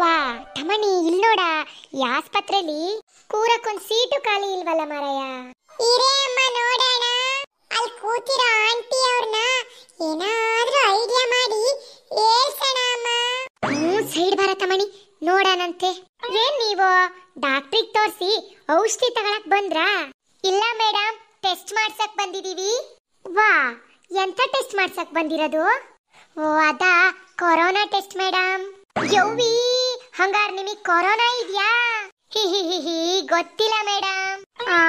ವಾ ತಮಣಿ ಇಲ್ ನೋಡ ಈ ಆಸ್ಪತ್ರೆಲಿ ಕೂರಕ್ಕೊಂದ್ ಸೀಟು ಖಾಲಿ ಇಲ್ವಲ್ಲ ಮಾರಾಯ ಇರೇ ಅಮ್ಮ ನೋಡೋಣ ಅಲ್ಲಿ ಕೂತಿರೋ ಆಂಟಿ ಅವ್ರನ್ನ ಏನಾದ್ರೂ ಐಡಿಯಾ ಮಾಡಿ ಏರ್ಸಣ ಅಮ್ಮ ಹ್ಞೂ ಸೈಡ್ ಬರ ತಮಣಿ ನೋಡಣಂತೆ ಏನ್ ನೀವು ಡಾಕ್ಟ್ರಿಗೆ ತೋರಿಸಿ ಔಷಧಿ ತಗೊಳಕ್ ಬಂದ್ರಾ ಇಲ್ಲ ಮೇಡಮ್ ಟೆಸ್ಟ್ ಮಾಡ್ಸಕ್ ಬಂದಿದೀವಿ ವಾ ಎಂತ ಟೆಸ್ಟ್ ಮಾಡ್ಸಕ್ ಬಂದಿರೋದು ಓ ಅದಾ ಕೊರೋನಾ ಟೆಸ್ಟ್ ಮೇಡಮ್ ಯೌವಿ ಹಂಗಾರ್ ನಿಮಗ್ ಕೊರೋನಾ ಇದೆಯಾ ಹಿ ಹಿ ಹಿ ಗೊತ್ತಿಲ್ಲ ಮೇಡಮ್ ಆ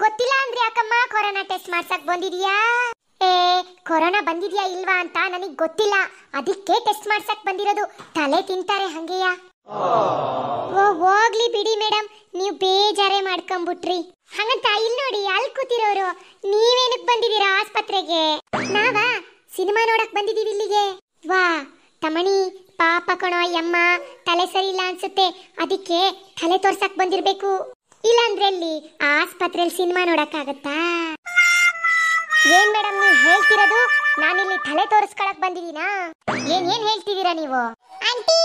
ಗೊತ್ತಿಲ್ಲ ಅಂದ್ರೆ ಯಾಕಮ್ಮ ಕೊರೋನಾ ಟೆಸ್ಟ್ ಮಾಡ್ಸಕ್ ಬಂದಿದ್ಯಾ ಏ ಕೊರೋನಾ ಬಂದಿದ್ಯಾ ಇಲ್ವಾ ಅಂತ ನನಗೆ ಗೊತ್ತಿಲ್ಲ ಅದಕ್ಕೆ ಟೆಸ್ಟ್ ಮಾಡ್ಸಕ್ ಬಂದಿರೋದು ತಲೆ ತಿಂತಾರೆ ಹಂಗೆಯ ಓ ಹೋಗ್ಲಿ ಬಿಡಿ ಮೇಡಮ್ ನೀವು ಬೇಜಾರೇ ಮಾಡ್ಕೊಂಬಿಟ್ರಿ ಹಂಗಂತ ಇಲ್ಲಿ ನೋಡಿ ಅಲ್ಲಿ ಕೂತಿರೋರು ನೀವೇನಕ್ ಬಂದಿದ್ದೀರಾ ಆಸ್ಪತ್ರೆಗೆ ನಾವಾ ಸಿನಿಮಾ ನೋಡಕ್ ಬಂದಿದೀವಿ ಇಲ್ಲಿಗೆ ವಾ ತಮಣಿ ಪಾಪ ಕಣೋ ಯಮ್ಮ ತಲೆ ಸರಿ ಇಲ್ಲ ಅನ್ಸುತ್ತೆ ಅದಕ್ಕೆ ತಲೆ ತೋರ್ಸಕ್ ಬಂದಿರ್ಬೇಕು ಇಲ್ಲಾಂದ್ರೆ ಅಲ್ಲಿ ಆಸ್ಪತ್ರೆಯಲ್ಲಿ ಸಿನಿಮಾ ನೋಡಕ್ಕಾಗತ್ತಾ ಏನ್ ಮೇಡಮ್ ನೀವು ಹೇಳ್ತಿರೋದು ನಾನಿಲ್ಲಿ ತಲೆ ತೋರಿಸ್ಕೊಳಕ್ ಬಂದಿದೀನಾ ಏನ್ ಏನ್ ಹೇಳ್ತಿದ್ದೀರಾ ನೀವು ಆಂಟಿ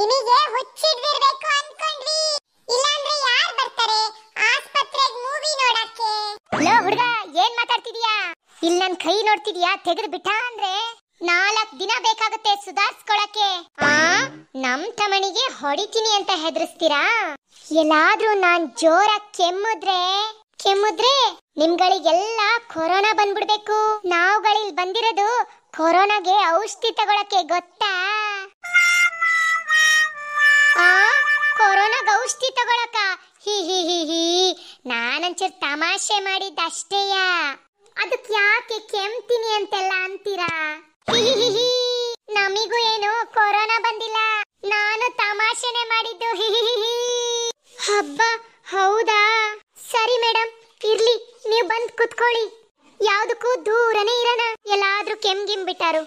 ನಿಮಗೆ ಹುಚ್ಚಿಡ್ಬಿಡ್ಬೇಕು ಅನ್ಕೊಂಡ್ವಿ ಇಲ್ಲಾಂದ್ರೆ ಯಾರ್ ಬರ್ತಾರೆ ಆಸ್ಪತ್ರೆಗ್ ಮೂವಿ ನೋಡಕ್ಕೆ ಲೋ ಹುಡುಗ ಏನ್ ಮಾತಾಡ್ತಿದೀಯಾ ಇಲ್ಲಿ ನನ್ ಕೈ ನೋಡ್ತಿದೀಯಾ ತೆಗೆದು ಬಿಟ್ಟ ಅಂದ್ರೆ ನಾಲ್ಕು ದಿನ ಬೇಕಾಗುತ್ತೆ ಸುಧಾರಿಸ್ಕೊಳಕ್ಕೆ ಆ ನಮ್ ತಮಣಿಗೆ ಹೊಡಿತೀನಿ ಅಂತ ಹೆದರ್ಸ್ತೀರಾ ಎಲ್ಲಾದ್ರೂ ನಾನ್ ಜೋರ ಕೆಮ್ಮುದ್ರೆ ಕೆಮ್ಮುದ್ರೆ ನಿಮ್ಗಳಿಗೆಲ್ಲ ಕೊರೋನಾ ಬಂದ್ಬಿಡ್ಬೇಕು ನಾವುಗಳಿಲ್ ಬಂದಿರೋದು ಕೊರೋನಾಗೆ ಔಷಧಿ ತಗೊಳಕ್ಕೆ ಗೊತ್ತಾ ಆ ಕೊರೋನಾಗ ಔಷಧಿ ತಗೊಳಕ ಹಿ ಹಿ ಹಿ ಹಿ ನಾನಂಚೂರು ತಮಾಷೆ ಮಾಡಿದ್ದಷ್ಟೇಯ ಅದಕ್ಕೆ ಯಾಕೆ ಕೆಮ್ತೀನಿ ಅಂತೆಲ್ಲ ಅಂತೀರಾ ನಮಿಗೂ ಏನು ಕೊರೋನಾ ಬಂದಿಲ್ಲ ನಾನು ತಮಾಷೆನೆ ಮಾಡಿದ್ದು ಹಬ್ಬ ಹೌದಾ ಸರಿ ಮೇಡಮ್ ಇರ್ಲಿ ನೀವು ಬಂದ್ ಕುತ್ಕೊಳ್ಳಿ ಯಾವ್ದಕ್ಕೂ ದೂರನೇ ಇರೋಣ ಎಲ್ಲಾದ್ರೂ ಕೆಮ್ಗಿಂಬಿಟ್ಟಾರು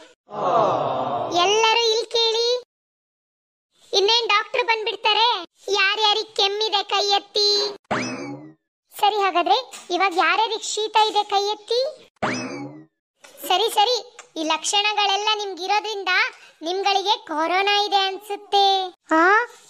ಎಲ್ಲರೂ ಇಲ್ಲಿ ಕೇಳಿ ಇನ್ನೇನ್ ಡಾಕ್ಟರ್ ಬಂದ್ಬಿಡ್ತಾರೆ ಯಾರ್ಯಾರಿಗೆ ಕೆಮ್ಮಿದೆ ಕೈ ಎತ್ತಿ ಸರಿ ಹಾಗಾದ್ರೆ ಇವಾಗ ಯಾರ್ಯಾರಿಗೆ ಶೀತ ಇದೆ ಕೈ ಎತ್ತಿ ಸರಿ ಸರಿ ಈ ಲಕ್ಷಣಗಳೆಲ್ಲ ನಿಮ್ಗಿರೋದ್ರಿಂದ ನಿಮ್ಗಳಿಗೆ ಕೊರೋನಾ ಇದೆ ಅನ್ಸುತ್ತೆ ಹಾ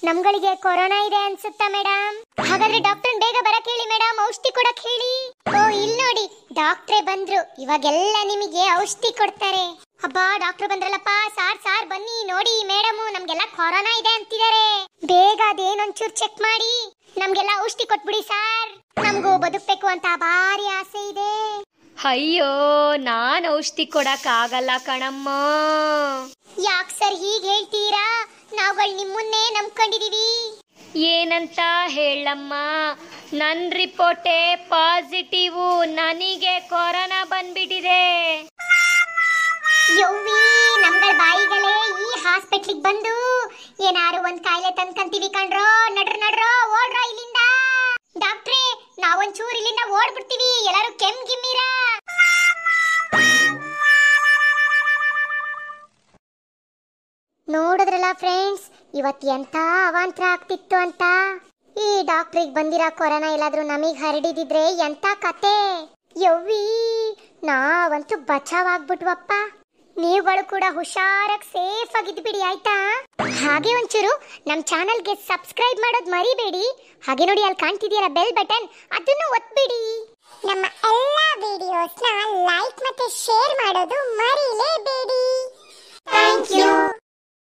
ನಮ್ಗಳಿಗೆ ಕೊರೋನಾ ಇದೆ ಅನ್ಸುತ್ತಾ ಮೇಡಮ್ ಹಾಗಾದ್ರೆ ಡಾಕ್ಟರ್ ಬೇಗ ಬರಕ್ ಹೇಳಿ ಮೇಡಮ್ ಔಷಧಿ ಕೊಡಕ್ ಹೇಳಿ ಓ ಇಲ್ ನೋಡಿ ಡಾಕ್ಟ್ರೇ ಬಂದ್ರು ಇವಾಗೆಲ್ಲ ನಿಮಗೆ ಔಷಧಿ ಕೊಡ್ತಾರೆ ಅಬ್ಬಾ ಡಾಕ್ಟರ್ ಬಂದ್ರಲ್ಲಪ್ಪ ಸಾರ್ ಸಾರ್ ಬನ್ನಿ ನೋಡಿ ಮೇಡಮ್ ನಮ್ಗೆಲ್ಲ ಕೊರೋನಾ ಇದೆ ಅಂತಿದ್ದಾರೆ ಬೇಗ ಅದೇನೊಂಚೂರು ಚೆಕ್ ಮಾಡಿ ನಮ್ಗೆಲ್ಲ ಔಷಧಿ ಕೊಟ್ಬಿಡಿ ಸಾರ್ ನಮಗೂ ಬದುಕ್ಬೇಕು ಅಂತ ಭಾರಿ ಆಸೆ ಇದೆ ಅಯ್ಯೋ ನಾನು ಔಷಧಿ ಕೊಡಕ್ಕಾಗಲ್ಲ ಕಣಮ್ಮ ಯಾಕ್ ಸರ್ ಹೀಗೆ ಹೇಳ್ತೀರಾ ನಾವುಗಳು ನಿಮ್ಮನ್ನೇ ನಂಬ್ಕೊಂಡಿದೀವಿ ಏನಂತ ಹೇಳಮ್ಮ ನನ್ನ ರಿಪೋರ್ಟೆ ಪಾಸಿಟಿವ್ ನನಗೆ ಕೊರೋನಾ ಬಂದ್ಬಿಟ್ಟಿದೆ ಯವ್ವಿ ನಮ್ಗಳ ಬಾಯಿಗಳೇ ಈ ಹಾಸ್ಪಿಟ್ಲಿಗ್ ಬಂದು ಏನಾರು ಒಂದ್ ಕಾಯಿಲೆ ತಂದ್ಕಂತೀವಿ ಕಣ್ರೋ ನಡ್ರ ನಡ್ರೋ ಓಡ್ರೋ ಇಲ್ಲಿಂದ ಡಾಕ್ಟ್ರೇ ಚೂರು ಇಲ್ಲಿಂದ ಓಡ್ಬಿಡ್ತೀವಿ ಎಲ್ಲರೂ ಕೆಮ್ ಗಿಮ್ಮಿ ಫ್ರೆಂಡ್ಸ್ ಇವತ್ತು ಎಂಥ ಅವಾಂತರ ಆಗ್ತಿತ್ತು ಅಂತ ಈ ಡಾಕ್ಟ್ರಿಗೆ ಬಂದಿರೋ ಕೊರೋನಾ ಎಲ್ಲಾದ್ರೂ ನಮಗ್ ಹರಡಿದಿದ್ರೆ ಎಂಥ ಕತೆ ಯವ್ವಿ ನಾವಂತೂ ಬಚಾವ್ ಆಗ್ಬಿಟ್ವಪ್ಪ ನೀವುಗಳು ಕೂಡ ಹುಷಾರಾಗಿ ಸೇಫ್ ಆಗಿದ್ಬಿಡಿ ಆಯ್ತಾ ಹಾಗೆ ಒಂಚೂರು ನಮ್ಮ ಚಾನಲ್ಗೆ ಸಬ್ಸ್ಕ್ರೈಬ್ ಮಾಡೋದು ಮರಿಬೇಡಿ ಹಾಗೆ ನೋಡಿ ಅಲ್ಲಿ ಕಾಣ್ತಿದೆಯಲ್ಲ ಬೆಲ್ ಬಟನ್ ಅದನ್ನು ಒತ್ಬಿಡಿ ನಮ್ಮ ಎಲ್ಲ ವಿಡಿಯೋಸ್ನ ಲೈಕ್ ಮತ್ತೆ ಶೇರ್ ಮಾಡೋದು ಮರಿಲೇಬೇಡಿ